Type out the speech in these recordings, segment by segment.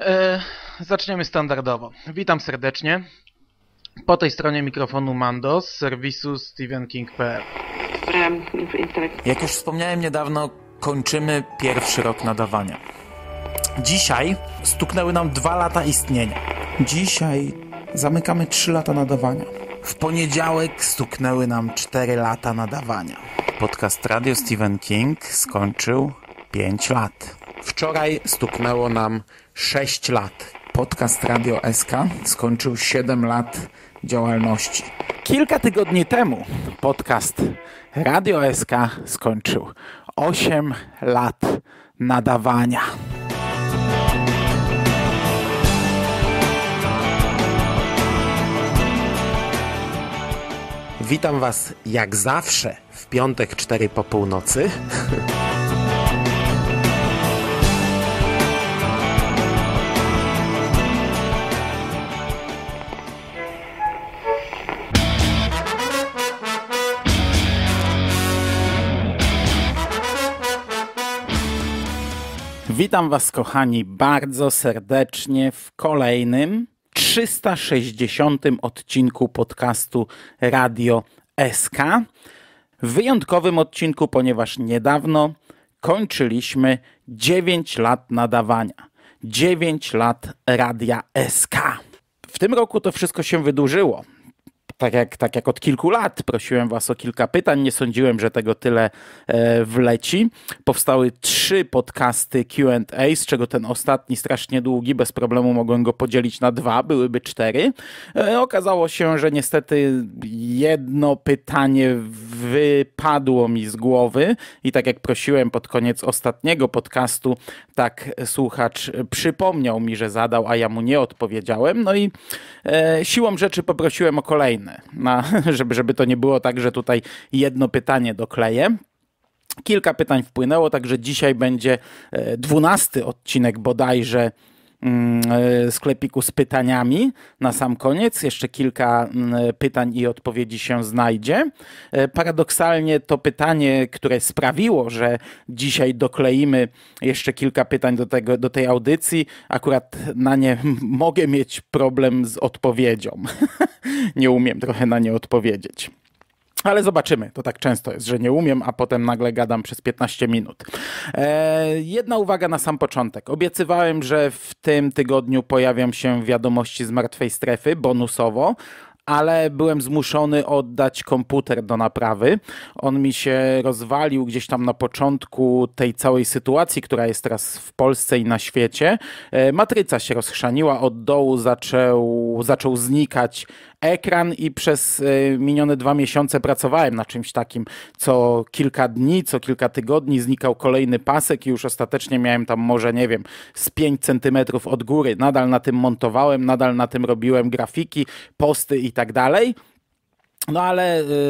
E, zaczniemy standardowo. Witam serdecznie. Po tej stronie mikrofonu Mando z serwisu stevenking.pl Jak już wspomniałem niedawno, kończymy pierwszy rok nadawania. Dzisiaj stuknęły nam dwa lata istnienia. Dzisiaj zamykamy trzy lata nadawania. W poniedziałek stuknęły nam cztery lata nadawania. Podcast Radio Stephen King skończył pięć lat. Wczoraj stuknęło nam 6 lat. Podcast Radio SK skończył 7 lat działalności. Kilka tygodni temu podcast Radio SK skończył 8 lat nadawania. Witam Was jak zawsze w piątek 4 po północy. Witam Was, kochani, bardzo serdecznie w kolejnym 360 odcinku podcastu Radio SK. W wyjątkowym odcinku, ponieważ niedawno kończyliśmy 9 lat nadawania. 9 lat Radia SK. W tym roku to wszystko się wydłużyło tak jak, tak jak od kilku lat prosiłem Was o kilka pytań, nie sądziłem, że tego tyle e, wleci. Powstały trzy podcasty QA, z czego ten ostatni strasznie długi, bez problemu mogłem go podzielić na dwa, byłyby cztery. E, okazało się, że niestety jedno pytanie wypadło mi z głowy i tak jak prosiłem pod koniec ostatniego podcastu, tak słuchacz przypomniał mi, że zadał, a ja mu nie odpowiedziałem. No i e, siłą rzeczy poprosiłem o kolejne podzielone, na, żeby, żeby to nie było tak, że tutaj jedno pytanie dokleję. Kilka pytań wpłynęło, także dzisiaj będzie e, dwunasty odcinek bodajże Mm, e, sklepiku z pytaniami na sam koniec. Jeszcze kilka mm, e, pytań i odpowiedzi się znajdzie. E, paradoksalnie to pytanie, które sprawiło, że dzisiaj dokleimy jeszcze kilka pytań do, tego, do tej audycji, akurat na nie mogę mieć problem z odpowiedzią. nie umiem trochę na nie odpowiedzieć. Ale zobaczymy. To tak często jest, że nie umiem, a potem nagle gadam przez 15 minut. E, jedna uwaga na sam początek. Obiecywałem, że w tym tygodniu pojawią się wiadomości z martwej strefy bonusowo, ale byłem zmuszony oddać komputer do naprawy. On mi się rozwalił gdzieś tam na początku tej całej sytuacji, która jest teraz w Polsce i na świecie. E, matryca się rozchrzaniła, od dołu zaczął, zaczął znikać ekran i przez e, minione dwa miesiące pracowałem na czymś takim. Co kilka dni, co kilka tygodni znikał kolejny pasek i już ostatecznie miałem tam może, nie wiem, z 5 centymetrów od góry. Nadal na tym montowałem, nadal na tym robiłem grafiki, posty i tak tak dalej. No ale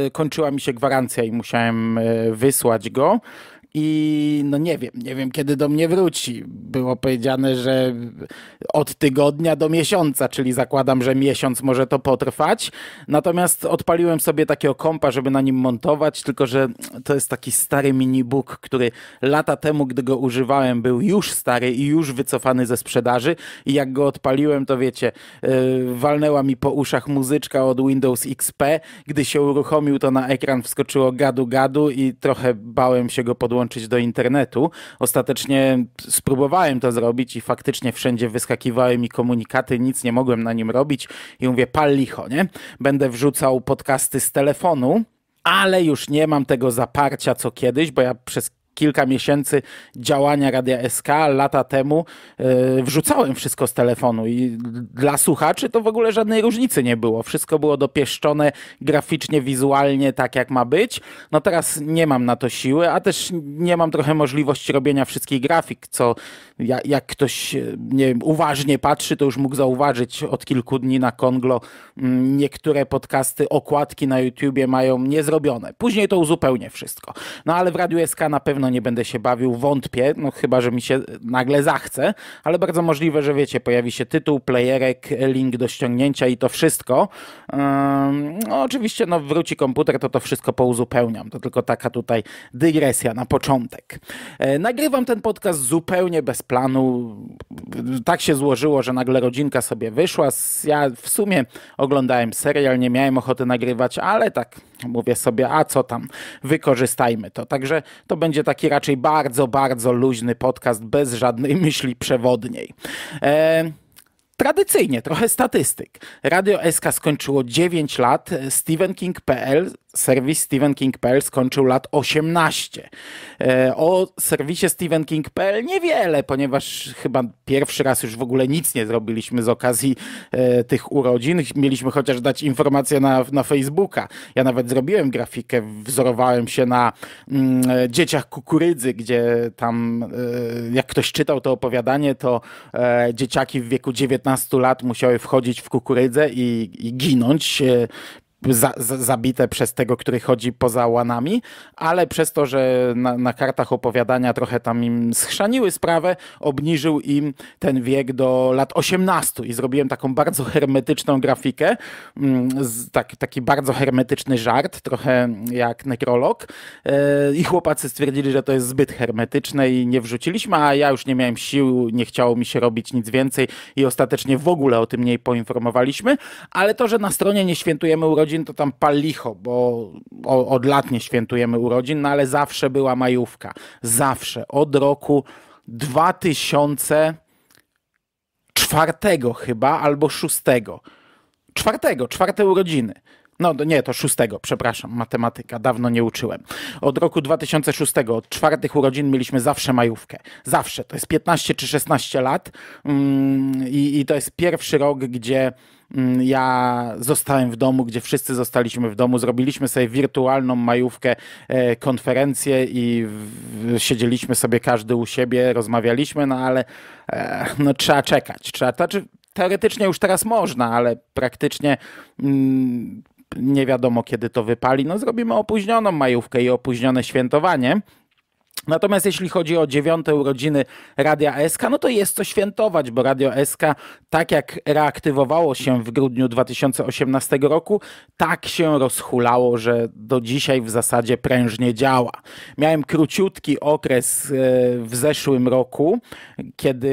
y, kończyła mi się gwarancja i musiałem y, wysłać go i no nie wiem, nie wiem kiedy do mnie wróci. Było powiedziane, że od tygodnia do miesiąca, czyli zakładam, że miesiąc może to potrwać. Natomiast odpaliłem sobie takiego kompa, żeby na nim montować, tylko że to jest taki stary minibook, który lata temu, gdy go używałem, był już stary i już wycofany ze sprzedaży i jak go odpaliłem, to wiecie, yy, walnęła mi po uszach muzyczka od Windows XP. Gdy się uruchomił, to na ekran wskoczyło gadu gadu i trochę bałem się go podłączyć podłączyć do internetu. Ostatecznie spróbowałem to zrobić i faktycznie wszędzie wyskakiwały mi komunikaty, nic nie mogłem na nim robić i mówię, pal licho, nie? Będę wrzucał podcasty z telefonu ale już nie mam tego zaparcia co kiedyś, bo ja przez kilka miesięcy działania Radia SK lata temu e, wrzucałem wszystko z telefonu i dla słuchaczy to w ogóle żadnej różnicy nie było. Wszystko było dopieszczone graficznie, wizualnie, tak jak ma być. No teraz nie mam na to siły, a też nie mam trochę możliwości robienia wszystkich grafik, co jak ktoś e, nie wiem, uważnie patrzy, to już mógł zauważyć od kilku dni na Konglo mm, niektóre podcasty, okładki na YouTubie mają niezrobione. Później to uzupełnię wszystko. No ale w Radiu SK na pewno nie będę się bawił, wątpię, no chyba, że mi się nagle zachce, ale bardzo możliwe, że wiecie, pojawi się tytuł, playerek, link do ściągnięcia i to wszystko. No, oczywiście, no wróci komputer, to to wszystko pouzupełniam. To tylko taka tutaj dygresja na początek. E, nagrywam ten podcast zupełnie bez planu. Tak się złożyło, że nagle rodzinka sobie wyszła. Ja w sumie oglądałem serial, nie miałem ochoty nagrywać, ale tak mówię sobie, a co tam, wykorzystajmy to. Także to będzie taki raczej bardzo, bardzo luźny podcast bez żadnej myśli przewodniej. E Tradycyjnie, trochę statystyk. Radio SK skończyło 9 lat. Stephenking.pl serwis Stephen King King.pl skończył lat 18. E, o serwisie Stephen King King.pl niewiele, ponieważ chyba pierwszy raz już w ogóle nic nie zrobiliśmy z okazji e, tych urodzin. Mieliśmy chociaż dać informację na, na Facebooka. Ja nawet zrobiłem grafikę, wzorowałem się na mm, e, Dzieciach Kukurydzy, gdzie tam jak ktoś czytał to opowiadanie, to dzieciaki w wieku 19 lat musiały wchodzić w kukurydzę i, i ginąć za, zabite przez tego, który chodzi poza łanami, ale przez to, że na, na, kartach opowiadania trochę tam im schrzaniły sprawę, obniżył im ten wiek do lat 18 i zrobiłem taką bardzo hermetyczną grafikę, mm, tak, taki bardzo hermetyczny żart, trochę jak nekrolog e, i chłopacy stwierdzili, że to jest zbyt hermetyczne i nie wrzuciliśmy, a ja już nie miałem sił, nie chciało mi się robić nic więcej i ostatecznie w ogóle o tym nie poinformowaliśmy, ale to, że na stronie nie świętujemy urodzin urodzin to tam palicho, bo od lat nie świętujemy urodzin, no ale zawsze była majówka. Zawsze. Od roku 2004 chyba albo 6. Czwartego, czwarte urodziny. No nie, to szóstego, przepraszam, matematyka, dawno nie uczyłem. Od roku 2006, od czwartych urodzin mieliśmy zawsze majówkę. Zawsze. To jest 15 czy 16 lat. Yy, I to jest pierwszy rok, gdzie Mm, ja zostałem w domu, gdzie wszyscy zostaliśmy w domu. Zrobiliśmy sobie wirtualną majówkę, e, konferencję i siedzieliśmy sobie każdy u siebie, rozmawialiśmy, no ale e, no, trzeba czekać. Trzeba, znaczy, teoretycznie już teraz można, ale praktycznie mm, nie wiadomo kiedy to wypali. No zrobimy opóźnioną majówkę i opóźnione świętowanie. Natomiast jeśli chodzi o dziewiąte urodziny Radia SK, no to jest co świętować, bo Radio SK, tak jak reaktywowało się w grudniu 2018 roku, tak się rozhulało, że do dzisiaj w zasadzie prężnie działa. Miałem króciutki okres e, w zeszłym roku, kiedy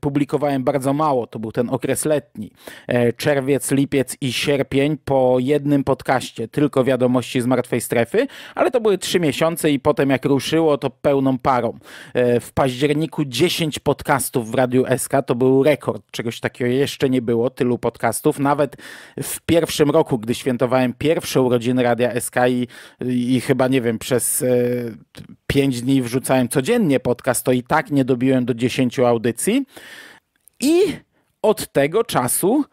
publikowałem bardzo mało, to był ten okres letni, e, czerwiec, lipiec i sierpień po jednym podcaście, tylko wiadomości z martwej strefy, ale to były trzy miesiące i potem jak ruszyło, to pełną parą. E, w październiku 10 podcastów w Radiu SK to był rekord. Czegoś takiego jeszcze nie było, tylu podcastów. Nawet w pierwszym roku, gdy świętowałem pierwsze urodziny Radia SK i, i chyba, nie wiem, przez e, pięć dni wrzucałem codziennie podcast, to i tak nie dobiłem do dziesięciu audycji. I od tego czasu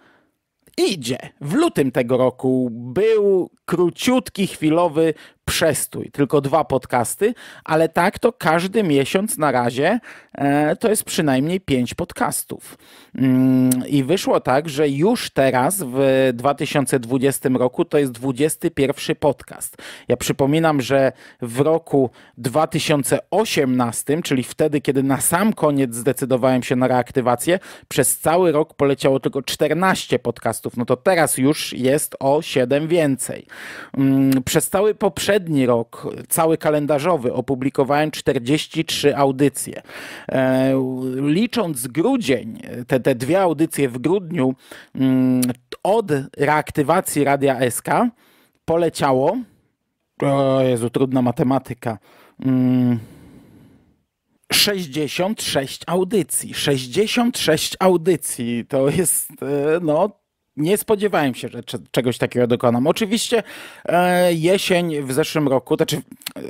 idzie. W lutym tego roku był króciutki, chwilowy przestój, tylko dwa podcasty, ale tak to każdy miesiąc na razie e, to jest przynajmniej pięć podcastów. Mm, I wyszło tak, że już teraz w 2020 roku to jest 21 podcast. Ja przypominam, że w roku 2018, czyli wtedy, kiedy na sam koniec zdecydowałem się na reaktywację, przez cały rok poleciało tylko 14 podcastów. No to teraz już jest o 7 więcej. Mm, przez cały poprzedni poprzedni rok, cały kalendarzowy, opublikowałem 43 audycje. E, licząc grudzień, te, te dwie audycje w grudniu mm, od reaktywacji Radia SK poleciało, o Jezu, trudna matematyka, 66 mm, audycji. 66 audycji to jest e, no nie spodziewałem się, że czegoś takiego dokonam. Oczywiście e, jesień w zeszłym roku, znaczy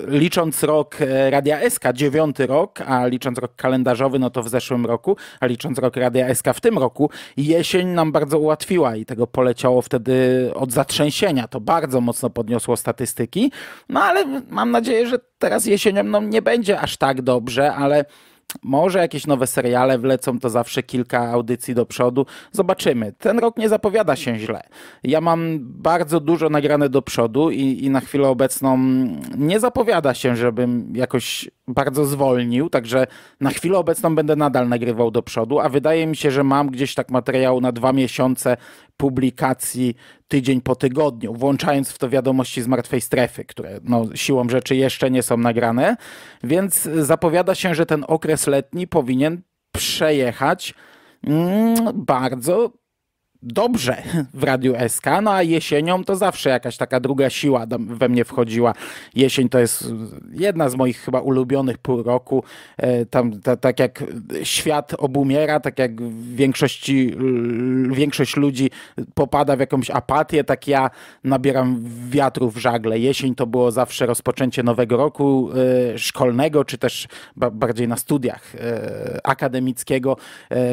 licząc rok e, Radia SK, dziewiąty rok, a licząc rok kalendarzowy, no to w zeszłym roku, a licząc rok Radia SK w tym roku, jesień nam bardzo ułatwiła i tego poleciało wtedy od zatrzęsienia. To bardzo mocno podniosło statystyki, no ale mam nadzieję, że teraz jesienią no, nie będzie aż tak dobrze, ale może jakieś nowe seriale wlecą, to zawsze kilka audycji do przodu. Zobaczymy. Ten rok nie zapowiada się źle. Ja mam bardzo dużo nagrane do przodu i, i na chwilę obecną nie zapowiada się, żebym jakoś bardzo zwolnił, także na chwilę obecną będę nadal nagrywał do przodu, a wydaje mi się, że mam gdzieś tak materiał na dwa miesiące publikacji tydzień po tygodniu, włączając w to wiadomości z martwej strefy, które no, siłą rzeczy jeszcze nie są nagrane, więc zapowiada się, że ten okres letni powinien przejechać mm, bardzo dobrze w Radiu SK, no a jesienią to zawsze jakaś taka druga siła we mnie wchodziła. Jesień to jest jedna z moich chyba ulubionych pół roku. E, tam, ta, tak jak świat obumiera, tak jak większości, większość ludzi popada w jakąś apatię, tak ja nabieram wiatru w żagle. Jesień to było zawsze rozpoczęcie nowego roku e, szkolnego, czy też bardziej na studiach e, akademickiego.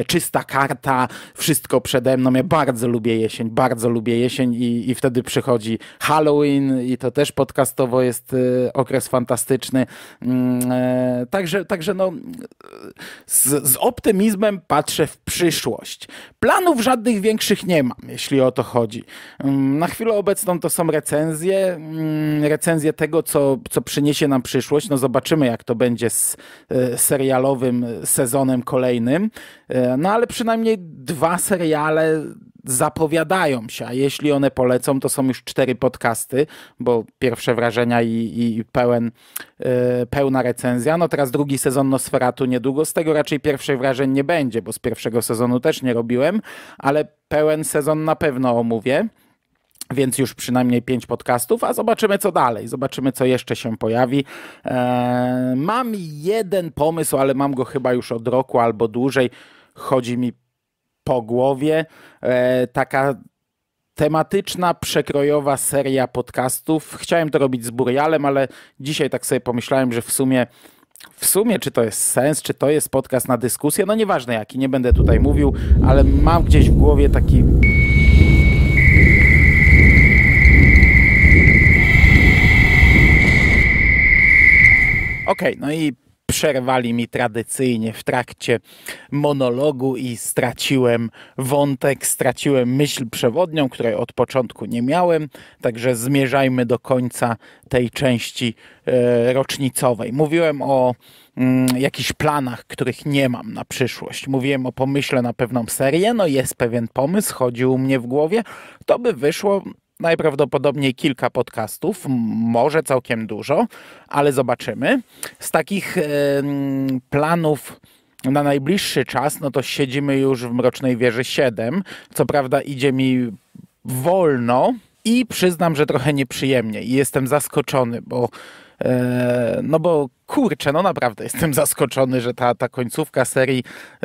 Czysta karta, wszystko przede mną. Ja bardzo lubię jesień, bardzo lubię jesień i, i wtedy przychodzi Halloween i to też podcastowo jest y, okres fantastyczny. Mm, e, także, także no, z, z optymizmem patrzę w przyszłość. Planów żadnych większych nie mam, jeśli o to chodzi. Mm, na chwilę obecną to są recenzje, mm, recenzje tego, co, co przyniesie nam przyszłość. No zobaczymy, jak to będzie z e, serialowym sezonem kolejnym. E, no ale przynajmniej dwa seriale zapowiadają się, a jeśli one polecą, to są już cztery podcasty, bo pierwsze wrażenia i, i pełen, yy, pełna recenzja. No teraz drugi sezon Nosferatu niedługo, z tego raczej pierwszych wrażeń nie będzie, bo z pierwszego sezonu też nie robiłem, ale pełen sezon na pewno omówię więc już przynajmniej pięć podcastów, a zobaczymy co dalej, zobaczymy co jeszcze się pojawi. Eee, mam jeden pomysł, ale mam go chyba już od roku albo dłużej. Chodzi mi po głowie. E, taka tematyczna, przekrojowa seria podcastów. Chciałem to robić z Burialem, ale dzisiaj tak sobie pomyślałem, że w sumie w sumie, czy to jest sens, czy to jest podcast na dyskusję, no nieważne jaki, nie będę tutaj mówił, ale mam gdzieś w głowie taki. Okej, okay, no i przerwali mi tradycyjnie w trakcie monologu i straciłem wątek, straciłem myśl przewodnią, której od początku nie miałem. Także zmierzajmy do końca tej części e, rocznicowej. Mówiłem o mm, jakichś planach, których nie mam na przyszłość. Mówiłem o pomyśle na pewną serię, no jest pewien pomysł, chodzi u mnie w głowie. To by wyszło najprawdopodobniej kilka podcastów, może całkiem dużo, ale zobaczymy. Z takich planów na najbliższy czas, no to siedzimy już w Mrocznej Wieży 7. Co prawda idzie mi wolno, i przyznam, że trochę nieprzyjemnie i jestem zaskoczony, bo E, no bo kurczę, no naprawdę jestem zaskoczony, że ta, ta końcówka serii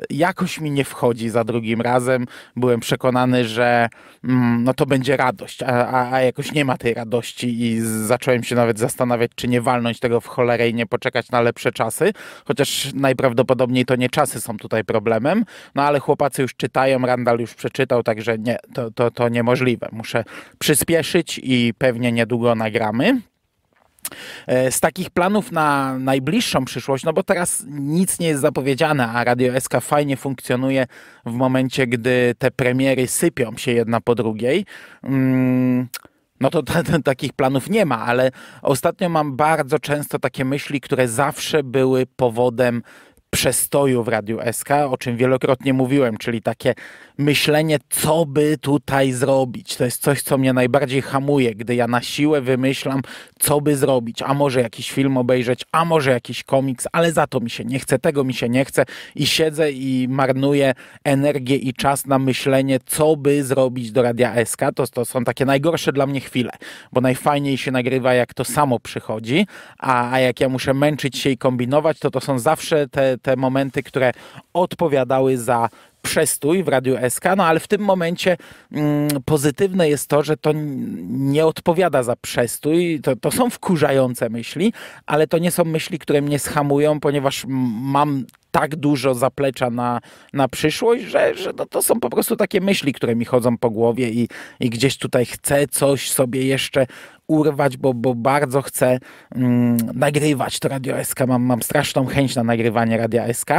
jakoś mi nie wchodzi za drugim razem. Byłem przekonany, że mm, no to będzie radość, a, a, a, jakoś nie ma tej radości i zacząłem się nawet zastanawiać, czy nie walnąć tego w cholerę i nie poczekać na lepsze czasy, chociaż najprawdopodobniej to nie czasy są tutaj problemem, no ale chłopacy już czytają, Randall już przeczytał, także nie, to, to, to niemożliwe. Muszę przyspieszyć i pewnie niedługo nagramy. E, z takich planów na najbliższą przyszłość, no bo teraz nic nie jest zapowiedziane, a Radio SK fajnie funkcjonuje w momencie, gdy te premiery sypią się jedna po drugiej. Mm, no to takich planów nie ma, ale ostatnio mam bardzo często takie myśli, które zawsze były powodem przestoju w Radiu SK, o czym wielokrotnie mówiłem, czyli takie myślenie, co by tutaj zrobić. To jest coś, co mnie najbardziej hamuje, gdy ja na siłę wymyślam, co by zrobić. A może jakiś film obejrzeć, a może jakiś komiks, ale za to mi się nie chce, tego mi się nie chce i siedzę i marnuję energię i czas na myślenie, co by zrobić do Radia SK. To, to są takie najgorsze dla mnie chwile, bo najfajniej się nagrywa, jak to samo przychodzi, a, a jak ja muszę męczyć się i kombinować, to to są zawsze te, te momenty, które odpowiadały za przestój w Radiu SK, no ale w tym momencie mm, pozytywne jest to, że to nie odpowiada za przestój, to, to są wkurzające myśli, ale to nie są myśli, które mnie schamują, ponieważ mam tak dużo zaplecza na, na przyszłość, że, że no to są po prostu takie myśli, które mi chodzą po głowie i, i gdzieś tutaj chcę coś sobie jeszcze urwać, bo, bo bardzo chcę mm, nagrywać to Radio SK. Mam, mam straszną chęć na nagrywanie Radia SK.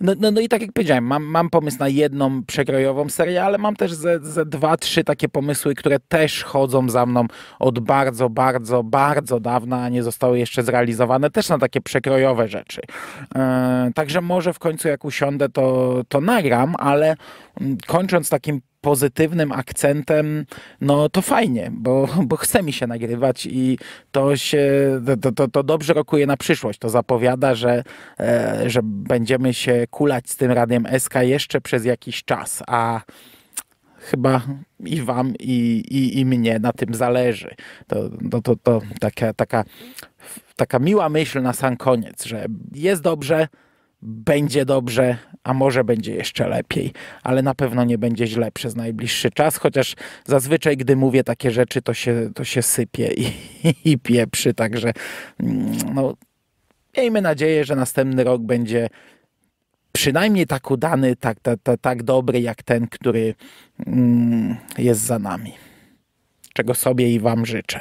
No, no, no i tak jak powiedziałem, mam, mam pomysł na jedną przekrojową serię, ale mam też ze, ze dwa, trzy takie pomysły, które też chodzą za mną od bardzo, bardzo, bardzo dawna, a nie zostały jeszcze zrealizowane, też na takie przekrojowe rzeczy. Yy, także może w końcu jak usiądę, to, to nagram, ale mm, kończąc takim pozytywnym akcentem, no to fajnie, bo, bo chce mi się nagrywać i to się, to, to, to dobrze rokuje na przyszłość. To zapowiada, że, e, że będziemy się kulać z tym Radiem SK jeszcze przez jakiś czas, a chyba i wam, i, i, i mnie na tym zależy. To, to, no to, to taka, taka, taka miła myśl na sam koniec, że jest dobrze, będzie dobrze, a może będzie jeszcze lepiej, ale na pewno nie będzie źle przez najbliższy czas, chociaż zazwyczaj, gdy mówię takie rzeczy, to się, to się sypie i, i pieprzy, także mm, no, miejmy nadzieję, że następny rok będzie przynajmniej tak udany, tak, tak, tak, dobry, jak ten, który mm, jest za nami. Czego sobie i Wam życzę.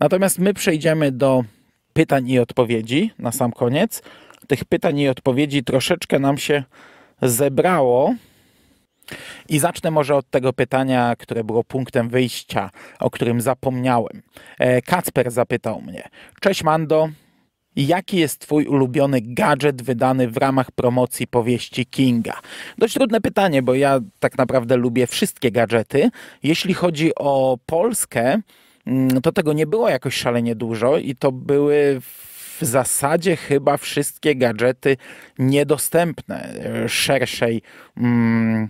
Natomiast my przejdziemy do pytań i odpowiedzi na sam koniec tych pytań i odpowiedzi troszeczkę nam się zebrało. I zacznę może od tego pytania, które było punktem wyjścia, o którym zapomniałem. E, Kacper zapytał mnie: Cześć Mando, jaki jest Twój ulubiony gadżet wydany w ramach promocji powieści Kinga? Dość trudne pytanie, bo ja tak naprawdę lubię wszystkie gadżety. Jeśli chodzi o Polskę, mm, to tego nie było jakoś szalenie dużo i to były w zasadzie chyba wszystkie gadżety niedostępne szerszej. Mm,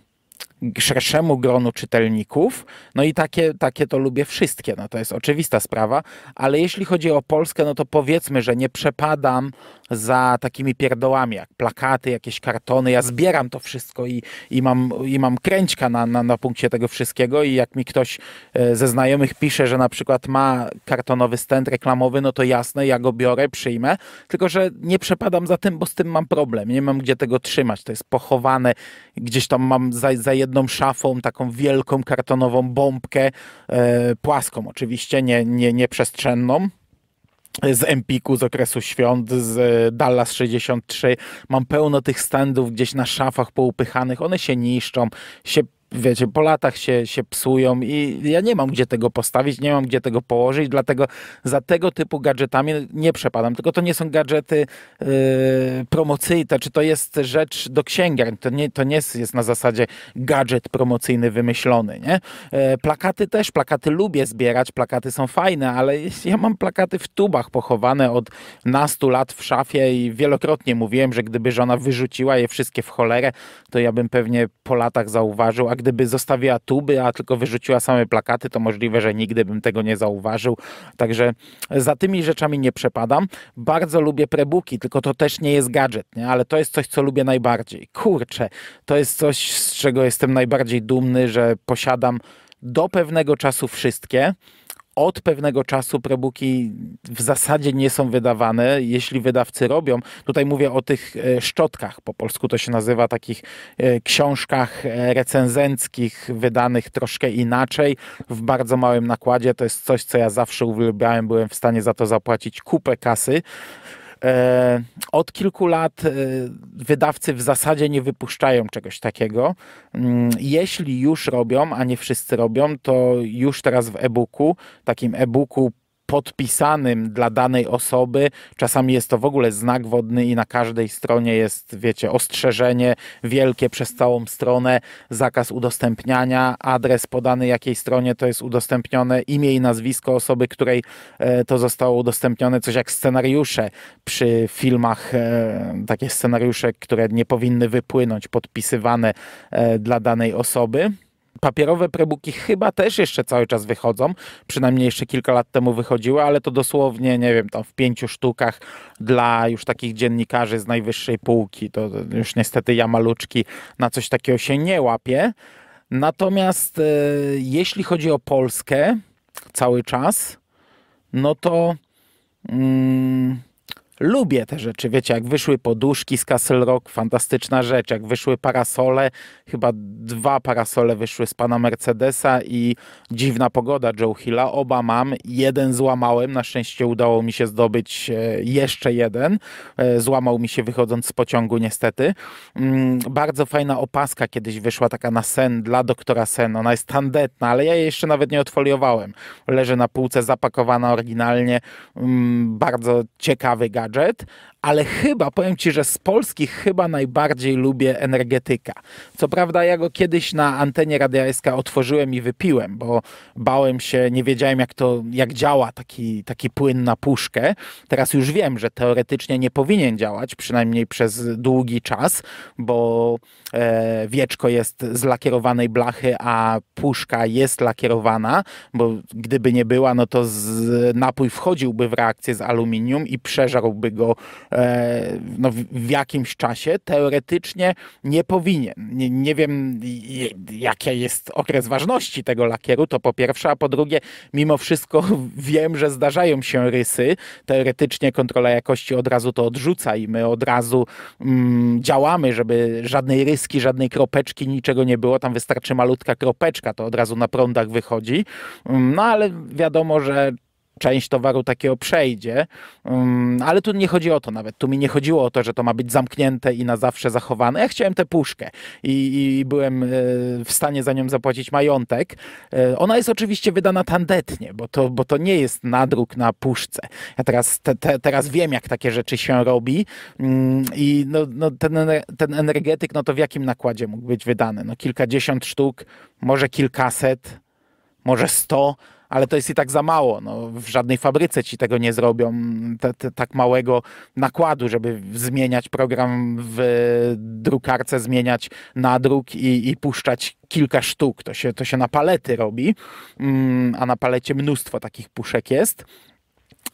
szerszemu gronu czytelników. No i takie, takie to lubię wszystkie, no to jest oczywista sprawa, ale jeśli chodzi o Polskę, no to powiedzmy, że nie przepadam za takimi pierdołami jak plakaty, jakieś kartony. Ja zbieram to wszystko i, i, mam, i mam kręćka na, na, na punkcie tego wszystkiego i jak mi ktoś e, ze znajomych pisze, że na przykład ma kartonowy stand reklamowy, no to jasne, ja go biorę, przyjmę, tylko że nie przepadam za tym, bo z tym mam problem. Nie mam gdzie tego trzymać. To jest pochowane, gdzieś tam mam za, za jedną szafą, taką wielką kartonową bombkę, e, płaską oczywiście, nie, nie, nie przestrzenną z Empiku z okresu świąt, z e, Dallas 63. Mam pełno tych standów gdzieś na szafach poupychanych. One się niszczą, się wiecie, po latach się, się psują i ja nie mam gdzie tego postawić, nie mam gdzie tego położyć, dlatego za tego typu gadżetami nie przepadam. Tylko to nie są gadżety yy, promocyjne, czy to jest rzecz do księgarni, to nie, to nie jest, jest na zasadzie gadżet promocyjny wymyślony, nie? Yy, plakaty też, plakaty lubię zbierać, plakaty są fajne, ale ja mam plakaty w tubach pochowane od nastu lat w szafie i wielokrotnie mówiłem, że gdyby żona wyrzuciła je wszystkie w cholerę, to ja bym pewnie po latach zauważył, a Gdyby zostawiła tuby, a tylko wyrzuciła same plakaty, to możliwe, że nigdy bym tego nie zauważył. Także za tymi rzeczami nie przepadam. Bardzo lubię prebuki, tylko to też nie jest gadżet, nie? ale to jest coś, co lubię najbardziej. Kurczę, to jest coś, z czego jestem najbardziej dumny, że posiadam do pewnego czasu wszystkie od pewnego czasu prebuki w zasadzie nie są wydawane, jeśli wydawcy robią. Tutaj mówię o tych e, szczotkach, po polsku to się nazywa, takich e, książkach e, recenzenckich, wydanych troszkę inaczej, w bardzo małym nakładzie. To jest coś, co ja zawsze uwielbiałem, byłem w stanie za to zapłacić kupę kasy. E, od kilku lat e, wydawcy w zasadzie nie wypuszczają czegoś takiego. Mm, jeśli już robią, a nie wszyscy robią, to już teraz w e-booku, takim e-booku podpisanym dla danej osoby. Czasami jest to w ogóle znak wodny i na każdej stronie jest, wiecie, ostrzeżenie wielkie przez całą stronę, zakaz udostępniania, adres podany jakiej stronie to jest udostępnione, imię i nazwisko osoby, której e, to zostało udostępnione, coś jak scenariusze przy filmach, e, takie scenariusze, które nie powinny wypłynąć, podpisywane e, dla danej osoby papierowe prebuki chyba też jeszcze cały czas wychodzą, przynajmniej jeszcze kilka lat temu wychodziły, ale to dosłownie, nie wiem, tam w pięciu sztukach dla już takich dziennikarzy z najwyższej półki, to już niestety ja maluczki na coś takiego się nie łapię. Natomiast e, jeśli chodzi o Polskę cały czas, no to... Mm, lubię te rzeczy. Wiecie, jak wyszły poduszki z Castle Rock, fantastyczna rzecz. Jak wyszły parasole, chyba dwa parasole wyszły z pana Mercedesa i dziwna pogoda Joe Hilla. Oba mam, jeden złamałem. Na szczęście udało mi się zdobyć e, jeszcze jeden. E, złamał mi się wychodząc z pociągu, niestety. Mm, bardzo fajna opaska kiedyś wyszła, taka na sen dla doktora Sen. Ona jest tandetna, ale ja jej jeszcze nawet nie odfoliowałem. Leży na półce zapakowana oryginalnie. Mm, bardzo ciekawy gadżet gadżet, ale chyba, powiem Ci, że z polskich chyba najbardziej lubię energetyka. Co prawda ja go kiedyś na antenie radiajska otworzyłem i wypiłem, bo bałem się, nie wiedziałem jak to, jak działa taki, taki płyn na puszkę. Teraz już wiem, że teoretycznie nie powinien działać, przynajmniej przez długi czas, bo e, wieczko jest z lakierowanej blachy, a puszka jest lakierowana, bo gdyby nie była, no to z, napój wchodziłby w reakcję z aluminium i przeżarłby go E, no, w jakimś czasie, teoretycznie nie powinien. Nie, nie wiem, jaki jest okres ważności tego lakieru, to po pierwsze, a po drugie, mimo wszystko wiem, że zdarzają się rysy. Teoretycznie kontrola jakości od razu to odrzuca i my od razu mm, działamy, żeby żadnej ryski, żadnej kropeczki, niczego nie było. Tam wystarczy malutka kropeczka, to od razu na prądach wychodzi. Mm, no ale wiadomo, że część towaru takiego przejdzie, mm, ale tu nie chodzi o to nawet. Tu mi nie chodziło o to, że to ma być zamknięte i na zawsze zachowane. Ja chciałem tę puszkę i, i byłem e, w stanie za nią zapłacić majątek. E, ona jest oczywiście wydana tandetnie, bo to, bo to nie jest nadruk na puszce. Ja teraz, te, te, teraz wiem, jak takie rzeczy się robi mm, i no, no ten, ten energetyk, no to w jakim nakładzie mógł być wydany? No kilkadziesiąt sztuk, może kilkaset, może sto, ale to jest i tak za mało. No, w żadnej fabryce ci tego nie zrobią, tak małego nakładu, żeby zmieniać program w drukarce, zmieniać nadruk i, i puszczać kilka sztuk. To się, to się na palety robi, mm, a na palecie mnóstwo takich puszek jest.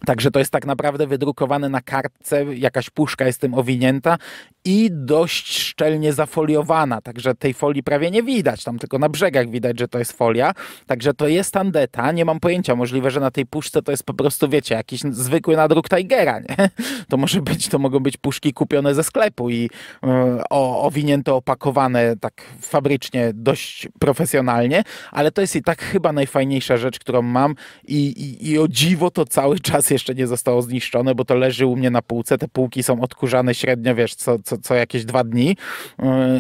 Także to jest tak naprawdę wydrukowane na kartce, jakaś puszka jest tym owinięta i dość szczelnie zafoliowana, także tej folii prawie nie widać, tam tylko na brzegach widać, że to jest folia. Także to jest tandeta, nie mam pojęcia, możliwe, że na tej puszce to jest po prostu, wiecie, jakiś zwykły nadruk Tigera, nie? To może być, to mogą być puszki kupione ze sklepu i yy, owinięte, opakowane tak fabrycznie, dość profesjonalnie, ale to jest i tak chyba najfajniejsza rzecz, którą mam i, i, i o dziwo to cały czas raz jeszcze nie zostało zniszczone, bo to leży u mnie na półce, te półki są odkurzane średnio, wiesz, co, co, co jakieś dwa dni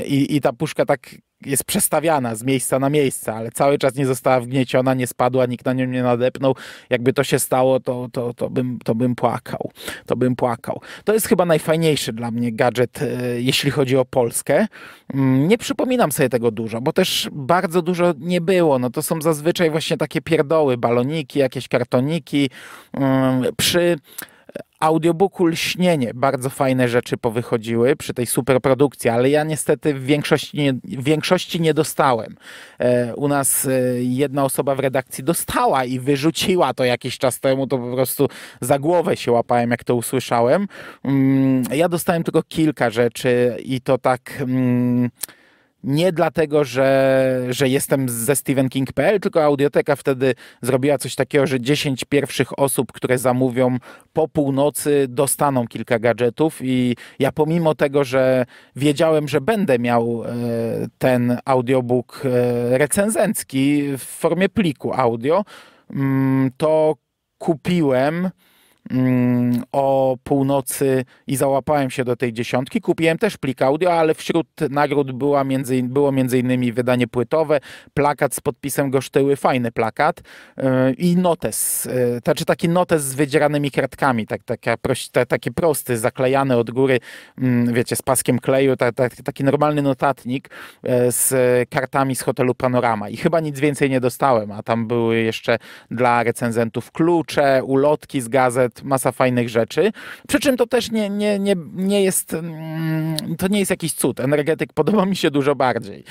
y, i, i ta puszka tak jest przestawiana z miejsca na miejsce, ale cały czas nie została wgnieciona, nie spadła, nikt na nią nie nadepnął. Jakby to się stało, to, to, to, bym, to bym płakał. To bym płakał. To jest chyba najfajniejszy dla mnie gadżet, e, jeśli chodzi o Polskę. Mm, nie przypominam sobie tego dużo, bo też bardzo dużo nie było. No to są zazwyczaj właśnie takie pierdoły, baloniki, jakieś kartoniki. Mm, przy audiobooku Lśnienie. Bardzo fajne rzeczy powychodziły przy tej superprodukcji, ale ja niestety w większości nie, w większości nie dostałem. E, u nas e, jedna osoba w redakcji dostała i wyrzuciła to jakiś czas temu, to po prostu za głowę się łapałem, jak to usłyszałem. Mm, ja dostałem tylko kilka rzeczy i to tak... Mm, nie dlatego, że, że jestem ze Stephen King.pl, tylko Audioteka wtedy zrobiła coś takiego, że 10 pierwszych osób, które zamówią po północy, dostaną kilka gadżetów i ja pomimo tego, że wiedziałem, że będę miał e, ten audiobook e, recenzencki w formie pliku audio, mm, to kupiłem Mm, o północy i załapałem się do tej dziesiątki. Kupiłem też plik audio, ale wśród nagród była między, było między innymi wydanie płytowe, plakat z podpisem Gosztyły, fajny plakat y, i notes, y, znaczy taki notes z wydzieranymi kartkami tak, taka, taki prosty, zaklejany od góry, mm, wiecie, z paskiem kleju, taki normalny notatnik y, z kartami z hotelu Panorama i chyba nic więcej nie dostałem, a tam były jeszcze dla recenzentów klucze, ulotki z gazet, masa fajnych rzeczy. Przy czym to też nie, nie, nie, nie jest, mm, to nie jest jakiś cud. Energetyk podoba mi się dużo bardziej.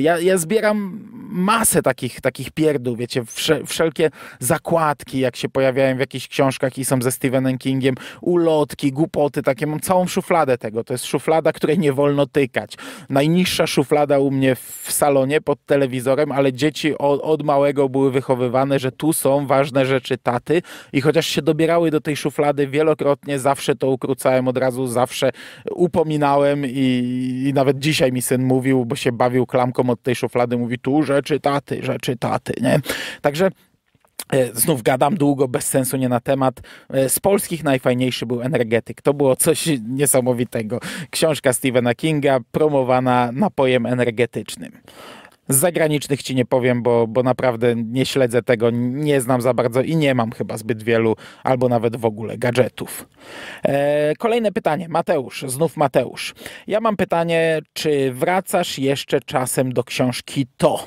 Ja, ja zbieram masę takich, takich pierdół, wiecie, wszelkie zakładki, jak się pojawiają w jakichś książkach i są ze Stephenem Kingiem, ulotki, głupoty, takie, mam całą szufladę tego, to jest szuflada, której nie wolno tykać. Najniższa szuflada u mnie w salonie pod telewizorem, ale dzieci od, od małego były wychowywane, że tu są ważne rzeczy taty i chociaż się dobierały do tej szuflady wielokrotnie, zawsze to ukrócałem od razu, zawsze upominałem i, i nawet dzisiaj mi syn mówił, bo się bawił klamką od tej szuflady, mówi tu, że rzeczy taty, rzeczy taty, nie? Także e, Znów gadam długo, bez sensu, nie na temat. E, z polskich najfajniejszy był Energetyk. To było coś niesamowitego. Książka Stephena Kinga promowana napojem energetycznym. Z zagranicznych ci nie powiem, bo, bo naprawdę nie śledzę tego, nie znam za bardzo i nie mam chyba zbyt wielu, albo nawet w ogóle gadżetów. Eee, kolejne pytanie, Mateusz, znów Mateusz. Ja mam pytanie, czy wracasz jeszcze czasem do książki To?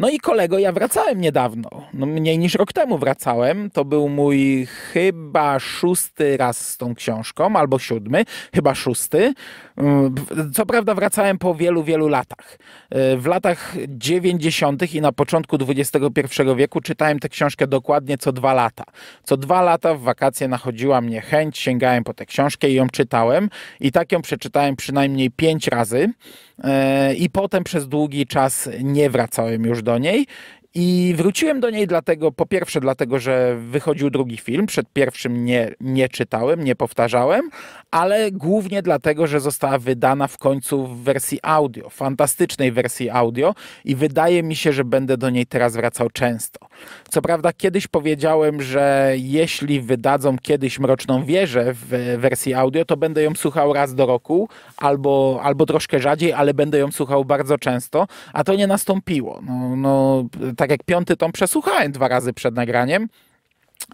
No i kolego, ja wracałem niedawno, no mniej niż rok temu wracałem. To był mój chyba szósty raz z tą książką, albo siódmy, chyba szósty. Mm, co prawda wracałem po wielu, wielu latach. Y, w latach dziewięćdziesiątych i na początku XXI wieku czytałem tę książkę dokładnie co dwa lata. Co dwa lata w wakacje nachodziła mnie chęć, sięgałem po tę książkę i ją czytałem. I tak ją przeczytałem przynajmniej pięć razy. Y, I potem przez długi czas nie wracałem już do do niej i wróciłem do niej dlatego, po pierwsze dlatego, że wychodził drugi film, przed pierwszym nie, nie czytałem, nie powtarzałem, ale głównie dlatego, że została wydana w końcu w wersji audio, fantastycznej wersji audio i wydaje mi się, że będę do niej teraz wracał często. Co prawda kiedyś powiedziałem, że jeśli wydadzą kiedyś Mroczną Wieżę w wersji audio, to będę ją słuchał raz do roku albo, albo troszkę rzadziej, ale będę ją słuchał bardzo często, a to nie nastąpiło. No, no tak jak piąty tom przesłuchałem dwa razy przed nagraniem,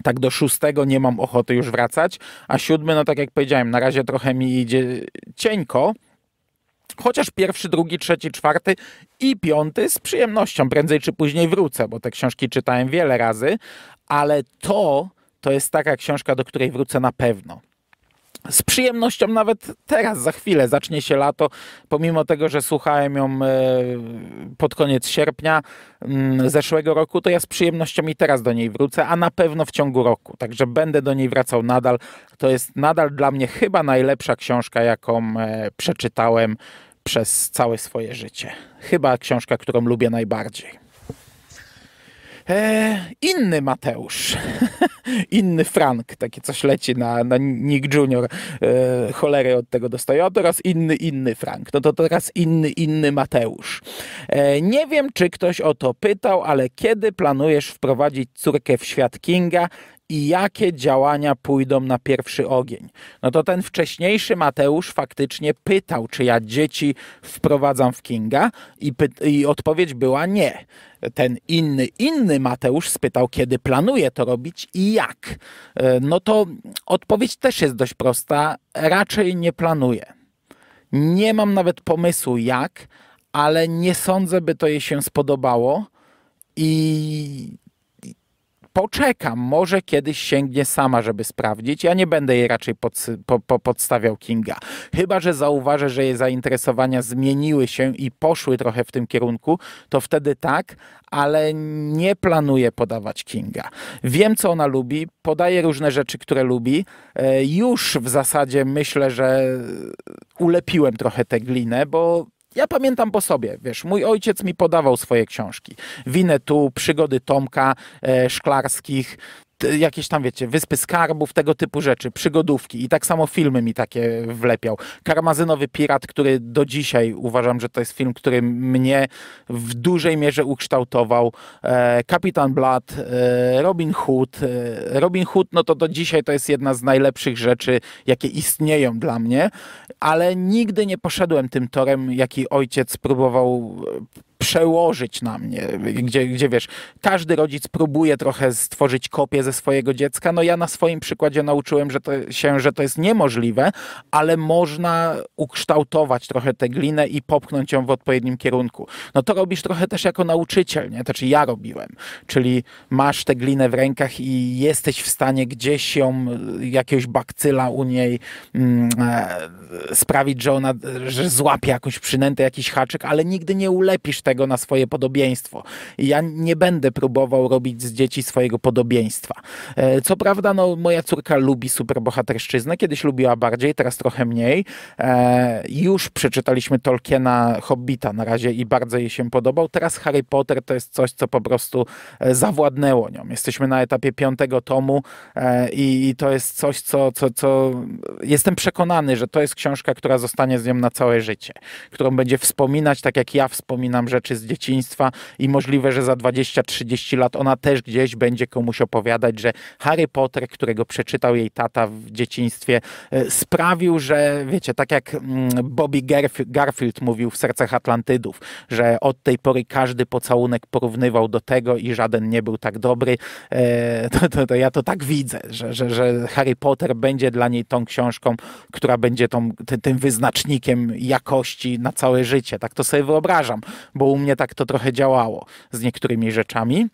tak do szóstego nie mam ochoty już wracać, a siódmy, no tak jak powiedziałem, na razie trochę mi idzie cieńko. Chociaż pierwszy, drugi, trzeci, czwarty i piąty z przyjemnością prędzej czy później wrócę, bo te książki czytałem wiele razy, ale to to jest taka książka, do której wrócę na pewno z przyjemnością nawet teraz, za chwilę zacznie się lato, pomimo tego, że słuchałem ją e, pod koniec sierpnia mm, zeszłego roku, to ja z przyjemnością i teraz do niej wrócę, a na pewno w ciągu roku. Także będę do niej wracał nadal. To jest nadal dla mnie chyba najlepsza książka, jaką e, przeczytałem przez całe swoje życie. Chyba książka, którą lubię najbardziej. E, inny Mateusz, inny Frank, takie coś leci na, na Nick Junior, e, cholery od tego dostaje, a teraz inny, inny Frank, no to teraz inny, inny Mateusz. E, nie wiem, czy ktoś o to pytał, ale kiedy planujesz wprowadzić córkę w świat Kinga i jakie działania pójdą na pierwszy ogień. No to ten wcześniejszy Mateusz faktycznie pytał, czy ja dzieci wprowadzam w Kinga i, i odpowiedź była nie ten inny, inny Mateusz spytał, kiedy planuje to robić i jak. E, no to odpowiedź też jest dość prosta. Raczej nie planuję. Nie mam nawet pomysłu jak, ale nie sądzę, by to jej się spodobało. I poczekam, może kiedyś sięgnie sama, żeby sprawdzić. Ja nie będę jej raczej pod, po, po, podstawiał Kinga. Chyba, że zauważę, że jej zainteresowania zmieniły się i poszły trochę w tym kierunku, to wtedy tak, ale nie planuję podawać Kinga. Wiem, co ona lubi, podaję różne rzeczy, które lubi. E, już w zasadzie myślę, że ulepiłem trochę tę glinę, bo ja pamiętam po sobie, wiesz, mój ojciec mi podawał swoje książki. Winę tu, przygody Tomka e, Szklarskich, jakieś tam, wiecie, Wyspy Skarbów, tego typu rzeczy, przygodówki i tak samo filmy mi takie wlepiał. Karmazynowy Pirat, który do dzisiaj uważam, że to jest film, który mnie w dużej mierze ukształtował. E, Kapitan Blood, e, Robin Hood. E, Robin Hood, no to do dzisiaj to jest jedna z najlepszych rzeczy, jakie istnieją dla mnie, ale nigdy nie poszedłem tym torem, jaki ojciec próbował przełożyć na mnie, gdzie, gdzie wiesz, każdy rodzic próbuje trochę stworzyć kopię ze swojego dziecka. No ja na swoim przykładzie nauczyłem że to, się, że to jest niemożliwe, ale można ukształtować trochę tę glinę i popchnąć ją w odpowiednim kierunku. No to robisz trochę też jako nauczyciel, nie? To znaczy ja robiłem. Czyli masz tę glinę w rękach i jesteś w stanie gdzieś ją, jakiegoś bakcyla u niej mm, e, sprawić, że ona że złapie jakąś przynętę, jakiś haczyk, ale nigdy nie ulepisz tego na swoje podobieństwo. ja nie będę próbował robić z dzieci swojego podobieństwa. E, co prawda, no, moja córka lubi superbohaterszczyznę, kiedyś lubiła bardziej, teraz trochę mniej. E, już przeczytaliśmy Tolkiena Hobbita na razie i bardzo jej się podobał. Teraz Harry Potter to jest coś, co po prostu e, zawładnęło nią. Jesteśmy na etapie piątego tomu i to jest coś, co, co, co jestem przekonany, że to jest książka, która zostanie z nią na całe życie, którą będzie wspominać, tak jak ja wspominam, że rzeczy z dzieciństwa i możliwe, że za 20-30 lat ona też gdzieś będzie komuś opowiadać, że Harry Potter, którego przeczytał jej tata w dzieciństwie, e, sprawił, że wiecie, tak jak mm, Bobby Garf Garfield mówił w Sercach Atlantydów, że od tej pory każdy pocałunek porównywał do tego i żaden nie był tak dobry, e, to, to, to ja to tak widzę, że, że, że, Harry Potter będzie dla niej tą książką, która będzie tą, tym wyznacznikiem jakości na całe życie. Tak to sobie wyobrażam, bo bo u mnie tak to trochę działało z niektórymi rzeczami.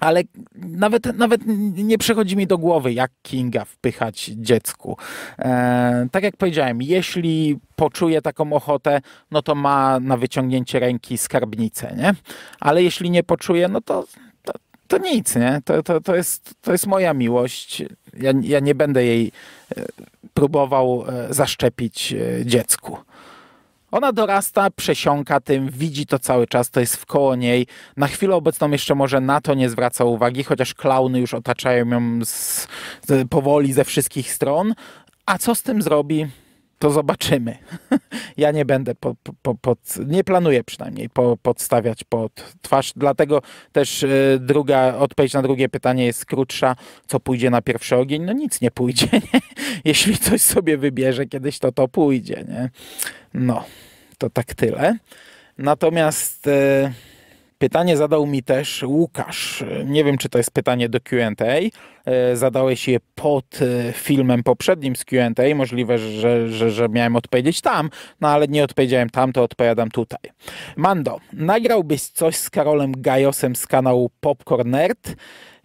Ale nawet, nawet nie przychodzi mi do głowy, jak Kinga wpychać dziecku. E, tak jak powiedziałem, jeśli poczuje taką ochotę, no to ma na wyciągnięcie ręki skarbnicę, nie? Ale jeśli nie poczuje, no to, to, to nic, nie? To, to, to, jest, to jest moja miłość. Ja, ja nie będę jej e, próbował e, zaszczepić e, dziecku. Ona dorasta, przesiąka tym, widzi to cały czas, to jest wkoło niej. Na chwilę obecną jeszcze może na to nie zwraca uwagi, chociaż klauny już otaczają ją z, z, powoli ze wszystkich stron. A co z tym zrobi? to zobaczymy. ja nie będę po, po, pod, nie planuję przynajmniej po, podstawiać pod twarz, dlatego też e, druga, odpowiedź na drugie pytanie jest krótsza. Co pójdzie na pierwszy ogień? No nic nie pójdzie, nie? Jeśli coś sobie wybierze kiedyś, to to pójdzie, nie? No to tak tyle. Natomiast e, pytanie zadał mi też Łukasz. Nie wiem, czy to jest pytanie do QA. E, zadałeś je pod e, filmem poprzednim z QA. Możliwe, że, że, że miałem odpowiedzieć tam, no ale nie odpowiedziałem tam, to odpowiadam tutaj. Mando, nagrałbyś coś z Karolem Gajosem z kanału Popcorn Nerd?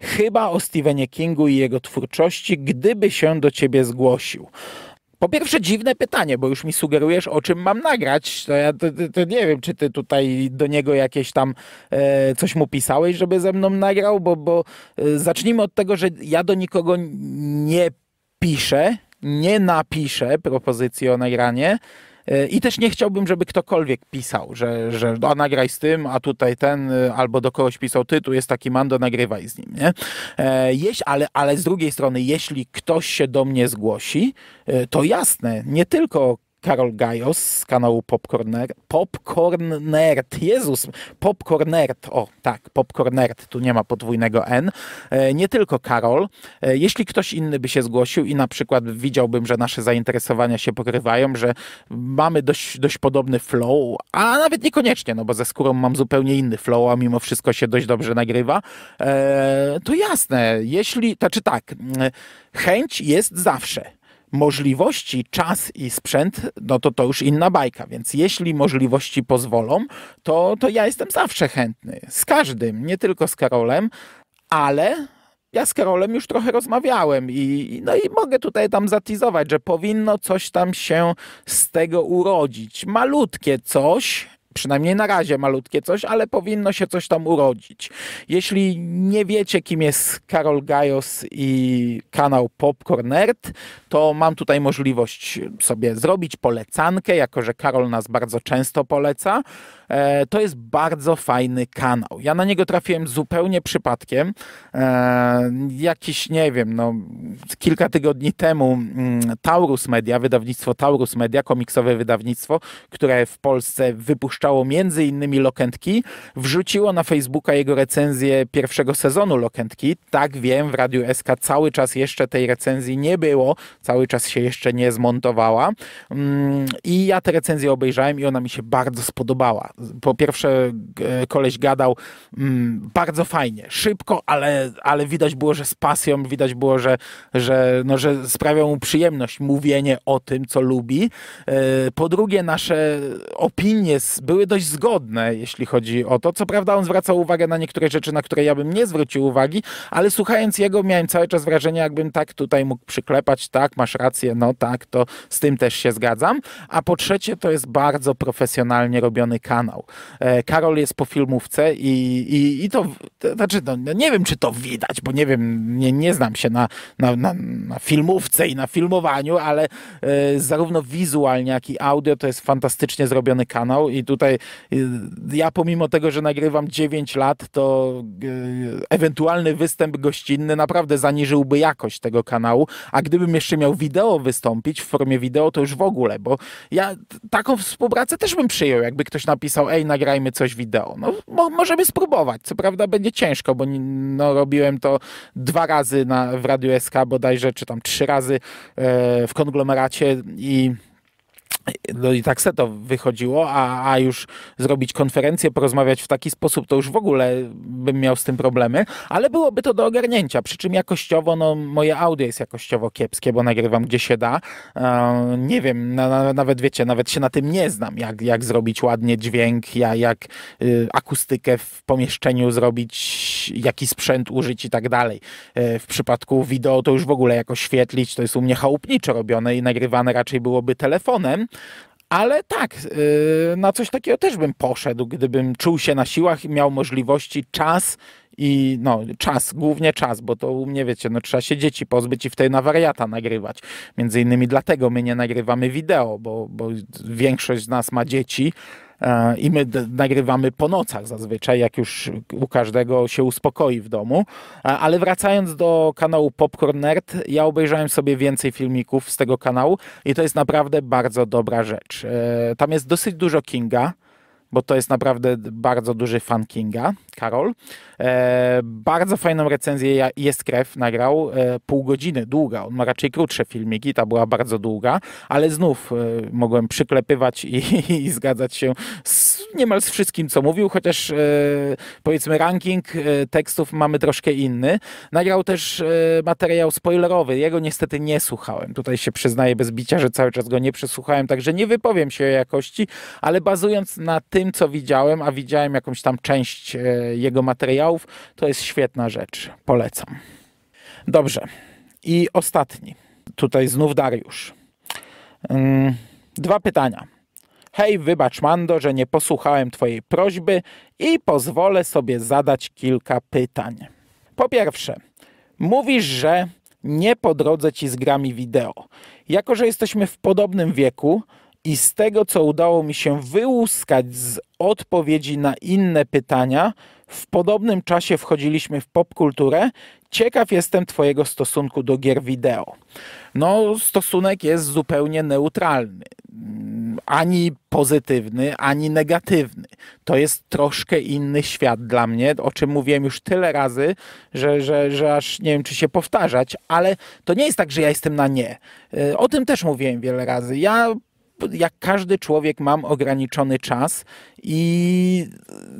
Chyba o Stephenie Kingu i jego twórczości, gdyby się do ciebie zgłosił. Po pierwsze dziwne pytanie, bo już mi sugerujesz, o czym mam nagrać. To ja to, to nie wiem, czy ty tutaj do niego jakieś tam e, coś mu pisałeś, żeby ze mną nagrał, bo, bo e, zacznijmy od tego, że ja do nikogo nie piszę, nie napiszę propozycji o nagranie. E, I też nie chciałbym, żeby ktokolwiek pisał, że, że a nagraj z tym, a tutaj ten, e, albo do kogoś pisał ty, tu jest taki mando, nagrywaj z nim, nie? E, jeś, ale, ale z drugiej strony, jeśli ktoś się do mnie zgłosi, to jasne, nie tylko Karol Gajos z kanału Popcorner. Popcornert, Jezus, Popcornert, o tak, Popcornert, tu nie ma podwójnego N. E, nie tylko Karol. E, jeśli ktoś inny by się zgłosił i na przykład widziałbym, że nasze zainteresowania się pokrywają, że mamy dość, dość podobny flow, a nawet niekoniecznie, no bo ze skórą mam zupełnie inny flow, a mimo wszystko się dość dobrze nagrywa, e, to jasne, jeśli, to czy znaczy tak, chęć jest zawsze możliwości, czas i sprzęt, no to to już inna bajka. Więc jeśli możliwości pozwolą, to, to ja jestem zawsze chętny. Z każdym, nie tylko z Karolem, ale ja z Karolem już trochę rozmawiałem i, no i mogę tutaj tam zatizować, że powinno coś tam się z tego urodzić. Malutkie coś, przynajmniej na razie malutkie coś, ale powinno się coś tam urodzić. Jeśli nie wiecie, kim jest Karol Gajos i kanał Popcorn Nerd, to mam tutaj możliwość sobie zrobić polecankę, jako że Karol nas bardzo często poleca. E, to jest bardzo fajny kanał. Ja na niego trafiłem zupełnie przypadkiem. E, jakiś, nie wiem, no, kilka tygodni temu mm, Taurus Media, wydawnictwo Taurus Media, komiksowe wydawnictwo, które w Polsce wypuszczało między innymi Lokentki, wrzuciło na Facebooka jego recenzję pierwszego sezonu Lokentki. Tak wiem, w Radiu SK cały czas jeszcze tej recenzji nie było, cały czas się jeszcze nie zmontowała. Mm, I ja tę recenzję obejrzałem i ona mi się bardzo spodobała po pierwsze e, koleś gadał mm, bardzo fajnie, szybko, ale, ale widać było, że z pasją, widać było, że, że, no, że sprawia mu przyjemność mówienie o tym, co lubi. E, po drugie, nasze opinie były dość zgodne, jeśli chodzi o to. Co prawda on zwracał uwagę na niektóre rzeczy, na które ja bym nie zwrócił uwagi, ale słuchając jego miałem cały czas wrażenie, jakbym tak tutaj mógł przyklepać, tak, masz rację, no tak, to z tym też się zgadzam. A po trzecie, to jest bardzo profesjonalnie robiony kanał kanał. E, Karol jest po filmówce i, i, i to, to znaczy, no, no, nie wiem, czy to widać, bo nie wiem, nie, nie znam się na, na, na, na filmówce i na filmowaniu, ale e, zarówno wizualnie, jak i audio to jest fantastycznie zrobiony kanał i tutaj e, ja pomimo tego, że nagrywam 9 lat, to ewentualny występ gościnny naprawdę zaniżyłby jakość tego kanału, a gdybym jeszcze miał wideo wystąpić w formie wideo, to już w ogóle, bo ja taką współpracę też bym przyjął, jakby ktoś napisał napisał, ej, nagrajmy coś wideo. No, mo możemy spróbować. Co prawda będzie ciężko, bo no, robiłem to dwa razy na, w Radiu SK bodajże, czy tam trzy razy e, w konglomeracie i no i tak se to wychodziło, a, a już zrobić konferencję, porozmawiać w taki sposób, to już w ogóle bym miał z tym problemy, ale byłoby to do ogarnięcia. Przy czym jakościowo, no moje audio jest jakościowo kiepskie, bo nagrywam gdzie się da. E, nie wiem, nawet wiecie, nawet się na tym nie znam, jak, jak zrobić ładnie dźwięk, jak, jak y, akustykę w pomieszczeniu zrobić, jaki sprzęt użyć i tak dalej. E, w przypadku wideo to już w ogóle jak świetlić, to jest u mnie chałupniczo robione i nagrywane raczej byłoby telefonem ale tak, y, na coś takiego też bym poszedł, gdybym czuł się na siłach i miał możliwości, czas i no, czas, głównie czas, bo to u mnie, wiecie, no, trzeba się dzieci pozbyć i wtedy na wariata nagrywać. Między innymi dlatego my nie nagrywamy wideo, bo, bo większość z nas ma dzieci, E, i my nagrywamy po nocach zazwyczaj, jak już u każdego się uspokoi w domu. E, ale wracając do kanału Popcorn Nerd, ja obejrzałem sobie więcej filmików z tego kanału i to jest naprawdę bardzo dobra rzecz. E, tam jest dosyć dużo Kinga, bo to jest naprawdę bardzo duży fan Kinga, Karol. E, bardzo fajną recenzję Jest Krew nagrał, e, pół godziny, długa. On ma raczej krótsze filmiki, ta była bardzo długa, ale znów e, mogłem przyklepywać i, i, i zgadzać się z niemal z wszystkim, co mówił, chociaż e, powiedzmy ranking e, tekstów mamy troszkę inny. Nagrał też e, materiał spoilerowy. Jego niestety nie słuchałem. Tutaj się przyznaję bez bicia, że cały czas go nie przesłuchałem, także nie wypowiem się o jakości, ale bazując na tym, co widziałem, a widziałem jakąś tam część e, jego materiałów, to jest świetna rzecz. Polecam. Dobrze. I ostatni. Tutaj znów Dariusz. Mm, dwa pytania. Hej, wybacz Mando, że nie posłuchałem Twojej prośby i pozwolę sobie zadać kilka pytań. Po pierwsze, mówisz, że nie po drodze ci z grami wideo. Jako, że jesteśmy w podobnym wieku, i z tego, co udało mi się wyłuskać z odpowiedzi na inne pytania, w podobnym czasie wchodziliśmy w popkulturę. Ciekaw jestem Twojego stosunku do gier wideo. No, stosunek jest zupełnie neutralny. Ani pozytywny, ani negatywny. To jest troszkę inny świat dla mnie, o czym mówiłem już tyle razy, że, że, że aż nie wiem, czy się powtarzać, ale to nie jest tak, że ja jestem na nie. Y, o tym też mówiłem wiele razy. Ja jak każdy człowiek mam ograniczony czas i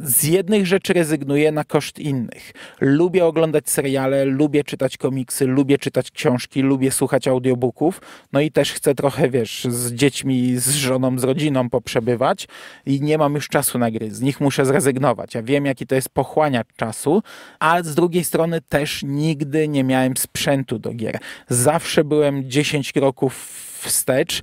z jednych rzeczy rezygnuję na koszt innych. Lubię oglądać seriale, lubię czytać komiksy, lubię czytać książki, lubię słuchać audiobooków. No i też chcę trochę, wiesz, z dziećmi, z żoną, z rodziną poprzebywać i nie mam już czasu na gry. Z nich muszę zrezygnować. Ja wiem, jaki to jest pochłaniacz czasu, ale z drugiej strony też nigdy nie miałem sprzętu do gier. Zawsze byłem 10 kroków wstecz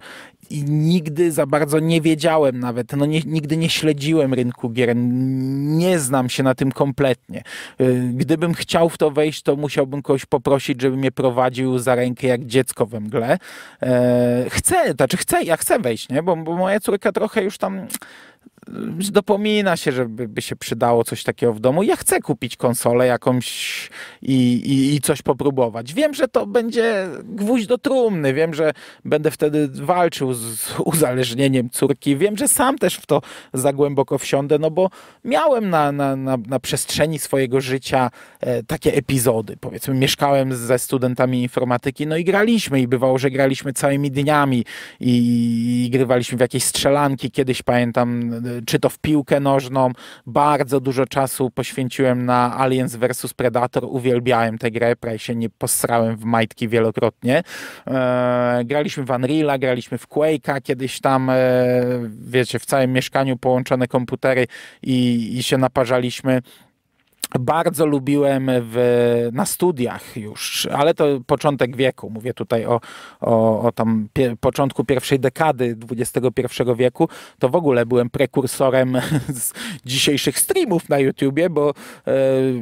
i nigdy za bardzo nie wiedziałem nawet, no nie, nigdy nie śledziłem rynku gier, nie znam się na tym kompletnie. Y, gdybym chciał w to wejść, to musiałbym kogoś poprosić, żeby mnie prowadził za rękę jak dziecko we mgle. E, chcę, znaczy chcę, ja chcę wejść, nie? Bo, bo moja córka trochę już tam Y, dopomina się, żeby by się przydało coś takiego w domu. Ja chcę kupić konsolę jakąś i, i, i coś popróbować. Wiem, że to będzie gwóźdź do trumny, wiem, że będę wtedy walczył z uzależnieniem córki, wiem, że sam też w to za głęboko wsiądę, no bo miałem na, na, na, na przestrzeni swojego życia e, takie epizody. Powiedzmy, mieszkałem ze studentami informatyki, no i graliśmy i bywało, że graliśmy całymi dniami i, i grywaliśmy w jakieś strzelanki. Kiedyś pamiętam e, czy to w piłkę nożną. Bardzo dużo czasu poświęciłem na Aliens vs Predator. Uwielbiałem tę grę, prawie się nie posrałem w majtki wielokrotnie. E, graliśmy w Unreala, graliśmy w Quake'a kiedyś tam, e, wiecie, w całym mieszkaniu połączone komputery i, i się naparzaliśmy bardzo lubiłem w, na studiach już, ale to początek wieku, mówię tutaj o, o, o tam początku pierwszej dekady XXI wieku, to w ogóle byłem prekursorem z dzisiejszych streamów na YouTubie, bo e,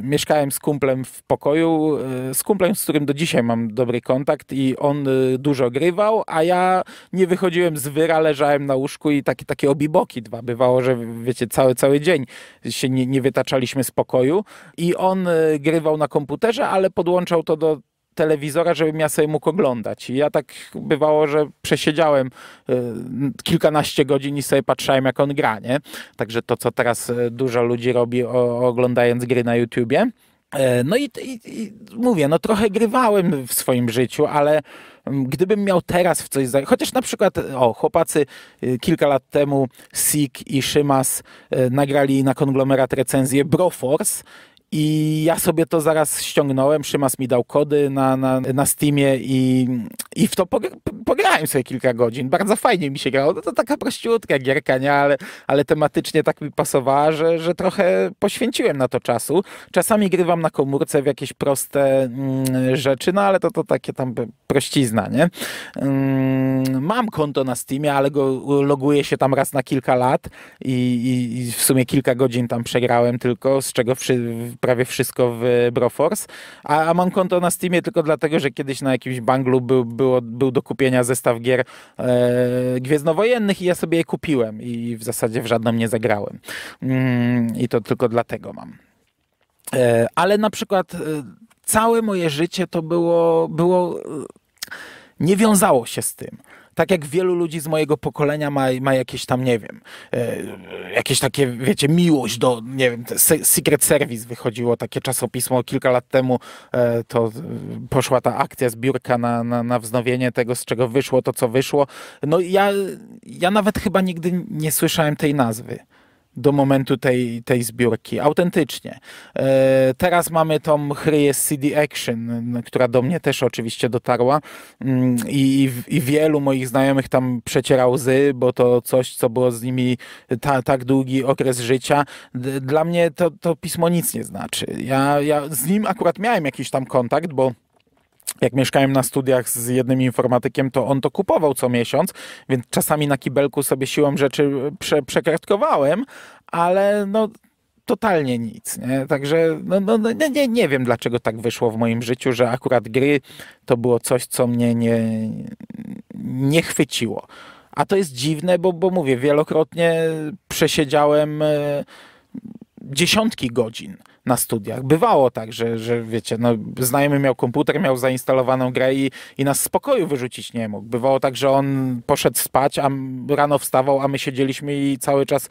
mieszkałem z kumplem w pokoju, e, z kumplem, z którym do dzisiaj mam dobry kontakt i on e, dużo grywał, a ja nie wychodziłem z wyra, leżałem na łóżku i takie, takie obiboki dwa. Bywało, że wiecie, cały, cały dzień się nie, nie wytaczaliśmy z pokoju i on e, grywał na komputerze, ale podłączał to do telewizora, żebym ja sobie mógł oglądać. I ja tak bywało, że przesiedziałem e, kilkanaście godzin i sobie patrzyłem, jak on gra, nie? Także to, co teraz e, dużo ludzi robi, oglądając gry na YouTubie. No i, i, i mówię, no trochę grywałem w swoim życiu, ale Mm, gdybym miał teraz w coś... Za... Chociaż na przykład, o, chłopacy y, kilka lat temu, Sik i Szymas y, nagrali na konglomerat recenzję Broforce i ja sobie to zaraz ściągnąłem, Szymas mi dał kody na, na, na Steamie i, i w to pograłem sobie kilka godzin. Bardzo fajnie mi się grało. No to taka prościutka gierka, nie? Ale, ale tematycznie tak mi pasowała, że, że trochę poświęciłem na to czasu. Czasami grywam na komórce w jakieś proste mm, rzeczy, no ale to, to takie tam prościzna, nie? Mm, mam konto na Steamie, ale go loguję się tam raz na kilka lat i, i, i w sumie kilka godzin tam przegrałem tylko, z czego przy, prawie wszystko w Broforce, a, a, mam konto na Steamie tylko dlatego, że kiedyś na jakimś banglu był, było, był do kupienia zestaw gier e, Gwiezdnowojennych i ja sobie je kupiłem i w zasadzie w żadną nie zagrałem. Mm, I to tylko dlatego mam. E, ale na przykład e, całe moje życie to było, było e, nie wiązało się z tym tak jak wielu ludzi z mojego pokolenia ma, ma jakieś tam, nie wiem, e, jakieś takie, wiecie, miłość do, nie wiem, Secret Service wychodziło takie czasopismo kilka lat temu, e, to e, poszła ta akcja zbiórka na, na, na wznowienie tego, z czego wyszło to, co wyszło. No ja, ja nawet chyba nigdy nie słyszałem tej nazwy do momentu tej, tej zbiórki, autentycznie. E, teraz mamy tą chryję z CD Action, która do mnie też oczywiście dotarła mm, I, i, wielu moich znajomych tam przeciera łzy, bo to coś, co było z nimi ta, tak długi okres życia. Dla mnie to, to pismo nic nie znaczy. Ja, ja z nim akurat miałem jakiś tam kontakt, bo jak mieszkałem na studiach z jednym informatykiem, to on to kupował co miesiąc, więc czasami na kibelku sobie siłą rzeczy e, prze, przekartkowałem, ale no totalnie nic. Nie? Także no, no, no nie, nie wiem, dlaczego tak wyszło w moim życiu, że akurat gry to było coś, co mnie nie, nie chwyciło. A to jest dziwne, bo, bo mówię, wielokrotnie przesiedziałem e, dziesiątki godzin na studiach. Bywało tak, że, że wiecie, no, znajomy miał komputer, miał zainstalowaną grę i, i nas z pokoju wyrzucić nie mógł. Bywało tak, że on poszedł spać, a rano wstawał, a my siedzieliśmy i cały czas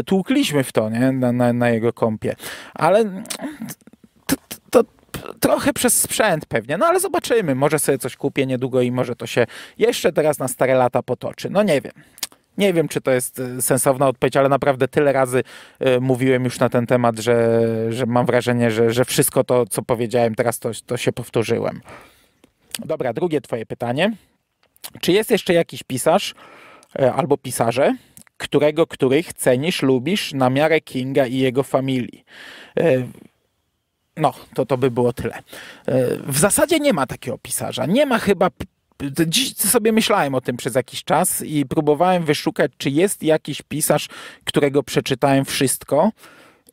y, tłukliśmy w to, nie? Na, na, na jego kompie. Ale to, to, to trochę przez sprzęt pewnie, no ale zobaczymy. Może sobie coś kupię niedługo i może to się jeszcze teraz na stare lata potoczy. No nie wiem. Nie wiem, czy to jest e, sensowna odpowiedź, ale naprawdę tyle razy e, mówiłem już na ten temat, że, że mam wrażenie, że, że wszystko to, co powiedziałem teraz, to, to się powtórzyłem. Dobra, drugie Twoje pytanie. Czy jest jeszcze jakiś pisarz e, albo pisarze, którego, których cenisz, lubisz na miarę Kinga i jego familii? No, to to by było tyle. W zasadzie nie ma takiego pisarza. Nie ma chyba dziś sobie myślałem o tym przez jakiś czas i próbowałem wyszukać, czy jest jakiś pisarz, którego przeczytałem wszystko.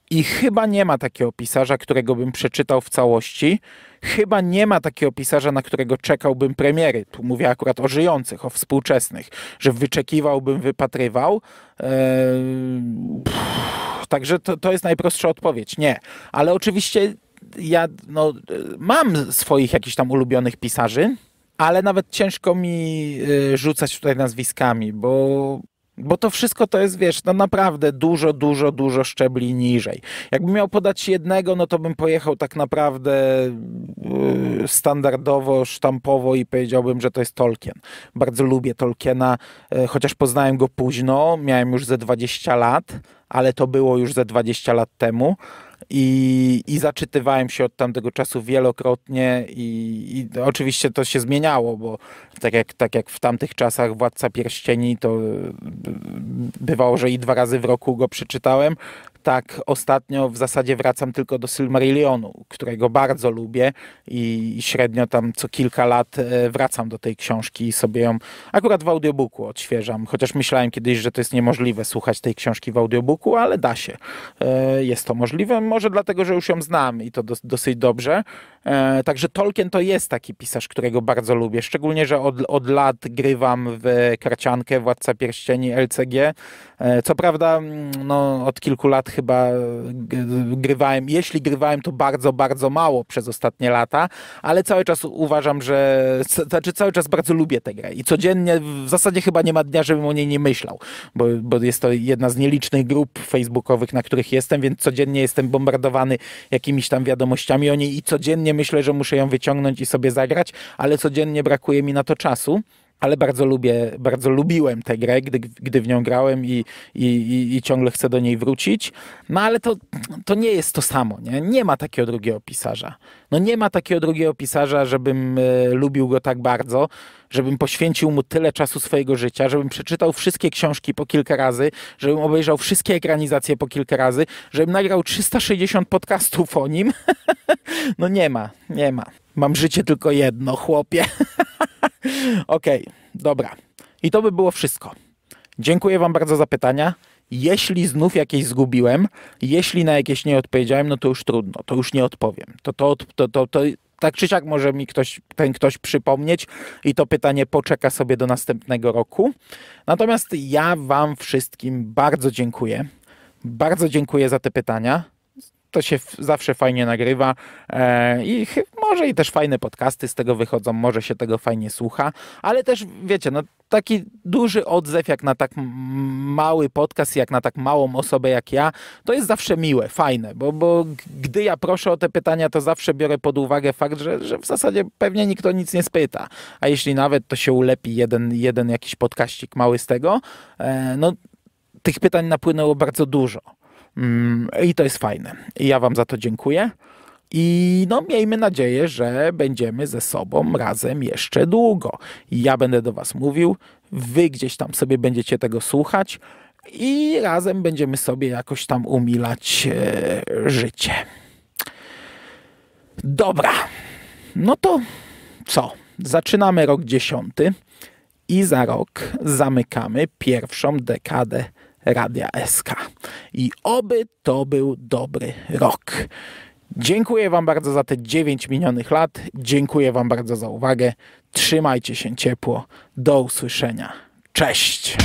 I chyba nie ma takiego pisarza, którego bym przeczytał w całości. Chyba nie ma takiego pisarza, na którego czekałbym premiery. Tu mówię akurat o żyjących, o współczesnych, że wyczekiwałbym, wypatrywał. Eee, także to, to jest najprostsza odpowiedź. Nie. Ale oczywiście ja no, e, mam swoich jakichś tam ulubionych pisarzy ale nawet ciężko mi y, rzucać tutaj nazwiskami, bo bo to wszystko to jest, wiesz, no naprawdę dużo, dużo, dużo szczebli niżej. Jakbym miał podać jednego, no to bym pojechał tak naprawdę y, standardowo, sztampowo i powiedziałbym, że to jest Tolkien. Bardzo lubię Tolkiena, y, chociaż poznałem go późno, miałem już ze 20 lat, ale to było już ze 20 lat temu i, i zaczytywałem się od tamtego czasu wielokrotnie i, i, oczywiście to się zmieniało, bo tak jak, tak jak w tamtych czasach Władca Pierścieni, to e, bywało, że i dwa razy w roku go przeczytałem, tak ostatnio w zasadzie wracam tylko do Silmarillionu, którego bardzo lubię i średnio tam co kilka lat e, wracam do tej książki i sobie ją akurat w audiobooku odświeżam, chociaż myślałem kiedyś, że to jest niemożliwe słuchać tej książki w audiobooku, ale da się. E, jest to możliwe, może dlatego, że już ją znam i to dosyć dobrze. E, także Tolkien to jest taki pisarz, którego bardzo lubię, szczególnie, że od, od lat grywam w karciankę Władca Pierścieni LCG. Co prawda mm, no, od kilku lat chyba e, grywałem, jeśli grywałem, to bardzo, bardzo mało przez ostatnie lata, ale cały czas uważam, że, znaczy cały czas bardzo lubię tę grę i codziennie w zasadzie chyba nie ma dnia, żebym o niej nie myślał, bo, bo jest to jedna z nielicznych grup facebookowych, na których jestem, więc codziennie jestem bombardowany jakimiś tam wiadomościami o niej i codziennie myślę, że muszę ją wyciągnąć i sobie zagrać, ale codziennie brakuje mi na to czasu ale bardzo lubię, bardzo lubiłem tę grę, gdy, gdy w nią grałem i, i, i ciągle chcę do niej wrócić. No ale to, to nie jest to samo, nie? Nie ma takiego drugiego pisarza. No nie ma takiego drugiego pisarza, żebym y, lubił go tak bardzo, żebym poświęcił mu tyle czasu swojego życia, żebym przeczytał wszystkie książki po kilka razy, żebym obejrzał wszystkie ekranizacje po kilka razy, żebym nagrał 360 podcastów o nim. no nie ma, nie ma. Mam życie tylko jedno, chłopie. Okej, okay, dobra. I to by było wszystko. Dziękuję Wam bardzo za pytania. Jeśli znów jakieś zgubiłem, jeśli na jakieś nie odpowiedziałem, no to już trudno, to już nie odpowiem. To, to, to, to, to tak czy siak może mi ktoś, ten ktoś przypomnieć i to pytanie poczeka sobie do następnego roku. Natomiast ja Wam wszystkim bardzo dziękuję. Bardzo dziękuję za te pytania to się zawsze fajnie nagrywa e, i może i też fajne podcasty z tego wychodzą, może się tego fajnie słucha, ale też wiecie, no taki duży odzew jak na tak mały podcast, jak na tak małą osobę jak ja, to jest zawsze miłe, fajne, bo, bo gdy ja proszę o te pytania, to zawsze biorę pod uwagę fakt, że, że w zasadzie pewnie nikt o nic nie spyta, a jeśli nawet to się ulepi jeden, jeden jakiś podkaścik mały z tego, e, no tych pytań napłynęło bardzo dużo. Mm, I to jest fajne. Ja Wam za to dziękuję. I no, miejmy nadzieję, że będziemy ze sobą razem jeszcze długo. Ja będę do Was mówił, Wy gdzieś tam sobie będziecie tego słuchać i razem będziemy sobie jakoś tam umilać e, życie. Dobra, no to co? Zaczynamy rok dziesiąty i za rok zamykamy pierwszą dekadę Radia SK. I oby to był dobry rok. Dziękuję Wam bardzo za te 9 minionych lat. Dziękuję Wam bardzo za uwagę. Trzymajcie się ciepło. Do usłyszenia. Cześć!